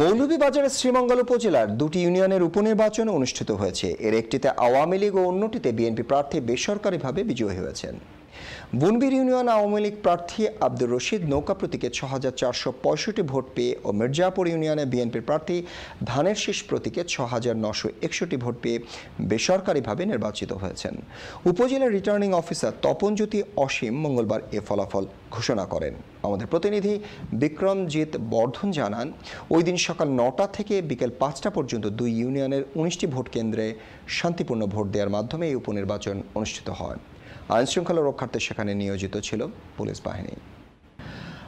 মৌলভীবাজারের শ্রীমঙ্গল উপজেলার দুটি ইউনিয়নের উপনির্বাচন অনুষ্ঠিত হয়েছে এর একটিতে আওয়ামী লীগ ও অন্যটিতে বিএনপি প্রার্থী বেসরকারিভাবে বিজয়ী হয়েছেন বুনবির ইউনিয়ন আওয়ামী লীগ প্রার্থী আব্দুর রশিদ নৌকা প্রতীকে ছ হাজার চারশো পঁয়ষট্টি ভোট পেয়ে ও মির্জাপুর ইউনিয়নে বিএনপির প্রার্থী ধানের শীষ প্রতীকে ছ হাজার নশো একষট্টি ভোট পেয়ে বেসরকারিভাবে নির্বাচিত হয়েছেন উপজেলা রিটার্নিং অফিসার তপনজ্যোতি অসীম মঙ্গলবার এ ফলাফল ঘোষণা করেন আমাদের প্রতিনিধি বিক্রমজিৎ বর্ধন জানান ওই দিন সকাল নটা থেকে বিকেল পাঁচটা পর্যন্ত দুই ইউনিয়নের উনিশটি ভোট কেন্দ্রে শান্তিপূর্ণ ভোট দেওয়ার মাধ্যমে এই উপনির্বাচন অনুষ্ঠিত হয় আইনশৃঙ্খলা রক্ষার্থে সেখানে নিয়োজিত ছিল পুলিশ বাহিনী